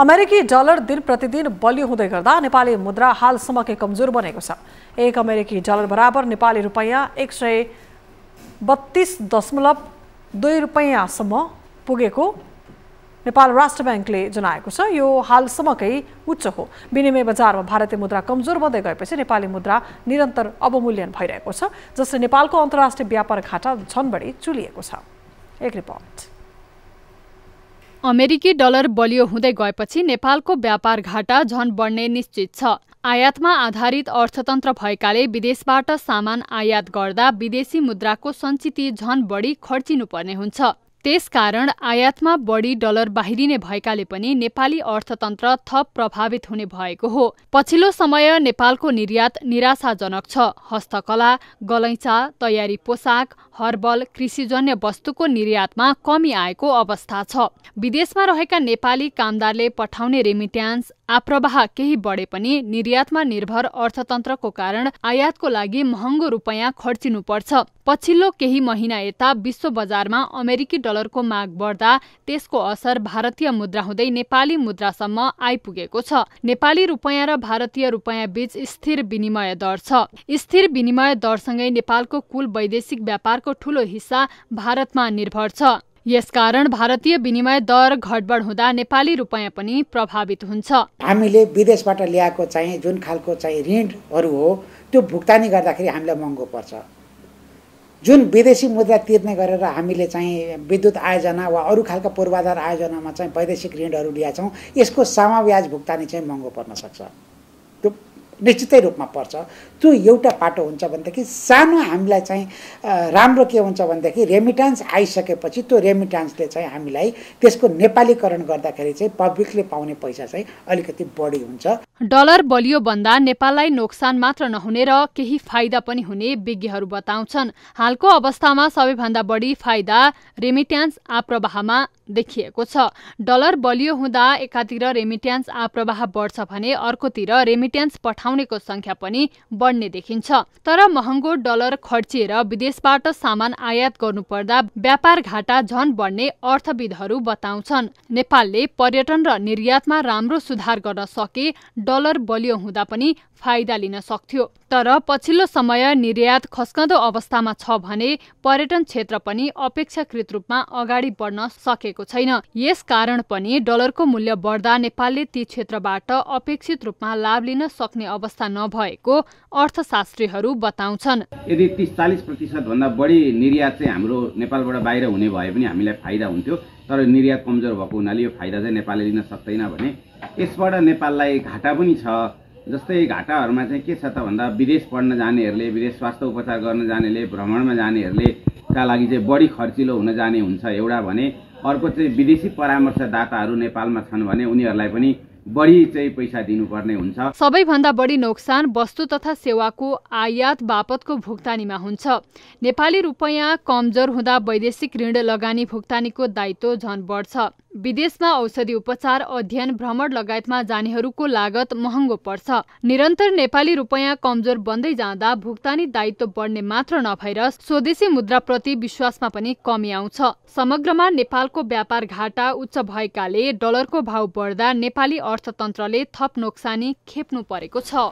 अमेरिकी डलर दिन प्रतिदिन बलियो हुँदै गर्दा नेपाली मुद्रा हालसम्मकै कमजोर बनेको छ एक अमेरिकी डलर बराबर नेपाली रुपैयाँ एक सय बत्तिस दशमलव दुई रुपैयाँसम्म पुगेको नेपाल राष्ट्र ब्याङ्कले जनाएको छ यो हालसम्मकै उच्च हो विनिमय बजारमा भारतीय मुद्रा कमजोर बन्दै गएपछि नेपाली मुद्रा निरन्तर अवमूल्यन भइरहेको छ जसले नेपालको अन्तर्राष्ट्रिय व्यापार घाटा झन बढी चुलिएको छ एक रिपोर्ट अमेरिकी डलर बलियो हुँदै गएपछि नेपालको व्यापार घाटा झन बढ्ने निश्चित छ आयातमा आधारित अर्थतन्त्र भएकाले विदेशबाट सामान आयात गर्दा विदेशी मुद्राको सञ्चिति झन बढी खर्चिनुपर्ने हुन्छ त्यसकारण आयातमा बढी डलर बाहिरिने भएकाले पनि नेपाली अर्थतन्त्र थप प्रभावित हुने भएको हो पछिल्लो समय नेपालको निर्यात निराशाजनक छ हस्तकला गलैँचा तयारी पोसाक हर्बल कृषिजन्य वस्तुको निर्यातमा कमी आएको अवस्था छ विदेशमा रहेका नेपाली कामदारले पठाउने रेमिट्यान्स आप्रवाह केही बढे पनि निर्यातमा निर्भर अर्थतन्त्रको कारण आयातको लागि महँगो रुपैयाँ खर्चिनुपर्छ पछिल्लो केही महिना यता विश्व बजारमा अमेरिकी डलरको माग बढ्दा त्यसको असर भारतीय मुद्रा हुँदै नेपाली मुद्रासम्म आइपुगेको छ नेपाली रुपैयाँ र भारतीय रुपैयाँ बीच स्थिर विनिमय दर छ स्थिर विनिमय दरसँगै नेपालको कुल वैदेशिक व्यापार बजारको ठूलो हिस्सा भारतमा निर्भर छ यसकारण भारतीय विनिमय दर घटबड हुँदा नेपाली रुपियाँ पनि प्रभावित हुन्छ हामीले विदेशबाट ल्याएको चाहिँ जुन खालको चाहिँ ऋणहरू हो त्यो भुक्तानी गर्दाखेरि हामीलाई महँगो पर्छ जुन विदेशी मुद्रा तिर्ने गरेर हामीले चाहिँ विद्युत आयोजना वा अरू खालका पूर्वाधार आयोजनामा चाहिँ वैदेशिक ऋणहरू लिएका यसको यसको ब्याज भुक्तानी चाहिँ महँगो पर्न सक्छ त्यो निश्चितै रूपमा पर्छ त्यो एउटा पाटो हुन्छ भनेदेखि सानो हामीलाई चाहिँ राम्रो के हुन्छ भनेदेखि रेमिटान्स आइसकेपछि त्यो रेमिटान्सले चाहिँ हामीलाई त्यसको नेपालीकरण गर्दाखेरि चाहिँ पब्लिकले पाउने पैसा चाहिँ अलिकति बढी हुन्छ डलर बलियो भन्दा नेपाललाई नोक्सान मात्र नहुने र केही फाइदा पनि हुने विज्ञहरू बताउँछन् हालको अवस्थामा सबैभन्दा बढी फाइदा रेमिट्यान्स आप्रवाहमा देखिएको छ डलर बलियो हुँदा एकातिर रेमिट्यान्स आप्रवाह बढ्छ भने अर्कोतिर रेमिट्यान्स पठाउनेको संख्या पनि बढ्ने देखिन्छ तर महँगो डलर खर्चिएर विदेशबाट सामान आयात गर्नुपर्दा व्यापार घाटा झन बढ्ने अर्थविदहरू बताउँछन् नेपालले पर्यटन र निर्यातमा राम्रो सुधार गर्न सके डलर बलियो हुँदा पनि फाइदा लिन सक्थ्यो तर पछिल्लो समय निर्यात खस्कँदो अवस्थामा छ भने पर्यटन क्षेत्र पनि अपेक्षाकृत रूपमा अगाडि बढ्न सके गरेको छैन यस कारण पनि डलरको मूल्य बढ्दा नेपालले ती क्षेत्रबाट अपेक्षित रूपमा लाभ लिन सक्ने अवस्था नभएको अर्थशास्त्रीहरू बताउँछन् यदि तिस चालिस भन्दा बढी निर्यात चाहिँ हाम्रो नेपालबाट बाहिर हुने भए पनि हामीलाई फाइदा हुन्थ्यो तर निर्यात कमजोर भएको हुनाले यो फाइदा चाहिँ नेपालले लिन सक्दैन भने यसबाट नेपाललाई घाटा पनि छ जस्तै घाटाहरूमा चाहिँ के छ त भन्दा विदेश पढ्न जानेहरूले विदेश स्वास्थ्य उपचार गर्न जानेले भ्रमणमा जानेहरूले का लागि चाहिँ बढी खर्चिलो हुन जाने हुन्छ एउटा भने अर्को चाहिँ विदेशी परामर्शदाताहरू नेपालमा छन् भने उनीहरूलाई पनि बढी चाहिँ पैसा दिनुपर्ने हुन्छ सबैभन्दा बढी नोक्सान वस्तु तथा सेवाको आयात बापतको भुक्तानीमा हुन्छ नेपाली रुपैयाँ कमजोर हुँदा वैदेशिक ऋण लगानी भुक्तानीको दायित्व झन बढ्छ विदेशमा औषधि उपचार अध्ययन भ्रमण लगायतमा जानेहरूको लागत महँगो पर्छ निरन्तर नेपाली रूपयाँ कमजोर बन्दै जाँदा भुक्तानी दायित्व बढ्ने मात्र नभएर स्वदेशी मुद्राप्रति विश्वासमा पनि कमी आउँछ समग्रमा नेपालको व्यापार घाटा उच्च भएकाले डलरको भाव बढ्दा नेपाली अर्थतन्त्रले थप नोक्सानी खेप्नु परेको छ